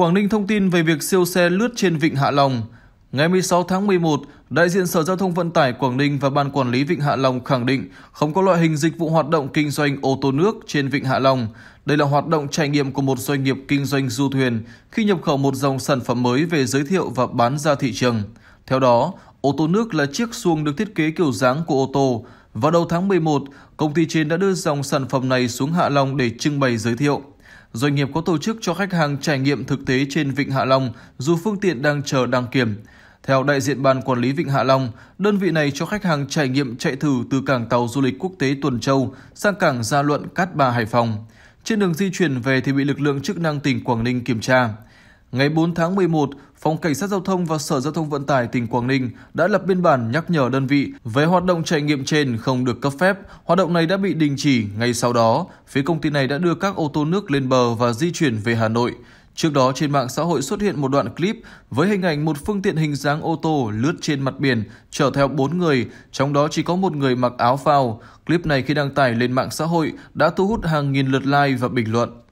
Quảng Ninh thông tin về việc siêu xe lướt trên vịnh Hạ Long. Ngày 16 tháng 11, đại diện Sở Giao thông Vận tải Quảng Ninh và Ban Quản lý Vịnh Hạ Long khẳng định không có loại hình dịch vụ hoạt động kinh doanh ô tô nước trên Vịnh Hạ Long. Đây là hoạt động trải nghiệm của một doanh nghiệp kinh doanh du thuyền khi nhập khẩu một dòng sản phẩm mới về giới thiệu và bán ra thị trường. Theo đó, ô tô nước là chiếc xuồng được thiết kế kiểu dáng của ô tô. Vào đầu tháng 11, công ty trên đã đưa dòng sản phẩm này xuống Hạ Long để trưng bày giới thiệu. Doanh nghiệp có tổ chức cho khách hàng trải nghiệm thực tế trên Vịnh Hạ Long dù phương tiện đang chờ đăng kiểm. Theo đại diện ban quản lý Vịnh Hạ Long, đơn vị này cho khách hàng trải nghiệm chạy thử từ cảng tàu du lịch quốc tế Tuần Châu sang cảng Gia Luận Cát Bà Hải Phòng. Trên đường di chuyển về thì bị lực lượng chức năng tỉnh Quảng Ninh kiểm tra. Ngày 4 tháng 11, Phòng Cảnh sát Giao thông và Sở Giao thông Vận tải tỉnh Quảng Ninh đã lập biên bản nhắc nhở đơn vị về hoạt động trải nghiệm trên không được cấp phép. Hoạt động này đã bị đình chỉ ngay sau đó. Phía công ty này đã đưa các ô tô nước lên bờ và di chuyển về Hà Nội. Trước đó trên mạng xã hội xuất hiện một đoạn clip với hình ảnh một phương tiện hình dáng ô tô lướt trên mặt biển chở theo 4 người, trong đó chỉ có một người mặc áo phao. Clip này khi đăng tải lên mạng xã hội đã thu hút hàng nghìn lượt like và bình luận.